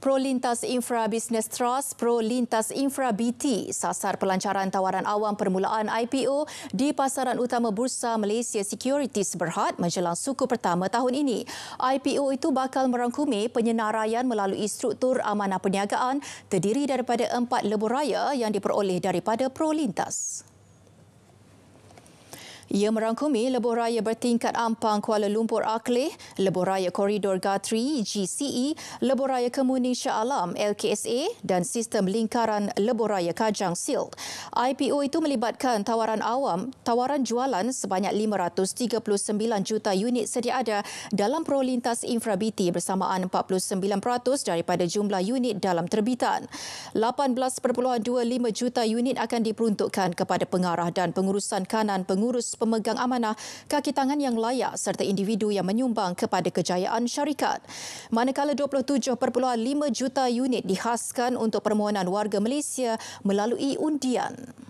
Pro Lintas Infra Business Trust Pro Lintas Infra BT sasar pelancaran tawaran awam permulaan IPO di pasaran utama Bursa Malaysia Securities Berhad menjelang suku pertama tahun ini. IPO itu bakal merangkumi penyenaraian melalui struktur amanah perniagaan terdiri daripada empat lebuh raya yang diperoleh daripada Pro Lintas. Ia merangkumi lebuh raya bertingkat Ampang Kuala Lumpur Akleh, lebuh raya Koridor Gatri GCE, lebuh raya Kemuning Shah Alam LKSA dan sistem lingkaran lebuh raya Kajang Sil. IPO itu melibatkan tawaran awam, tawaran jualan sebanyak 539 juta unit sedia ada dalam prolintas infra BT bersamaan 49% daripada jumlah unit dalam terbitan. 18.25 juta unit akan diperuntukkan kepada pengarah dan pengurusan kanan pengurus pemegang amanah, kaki tangan yang layak serta individu yang menyumbang kepada kejayaan syarikat. Manakala 27.5 juta unit dihaskan untuk permohonan warga Malaysia melalui undian.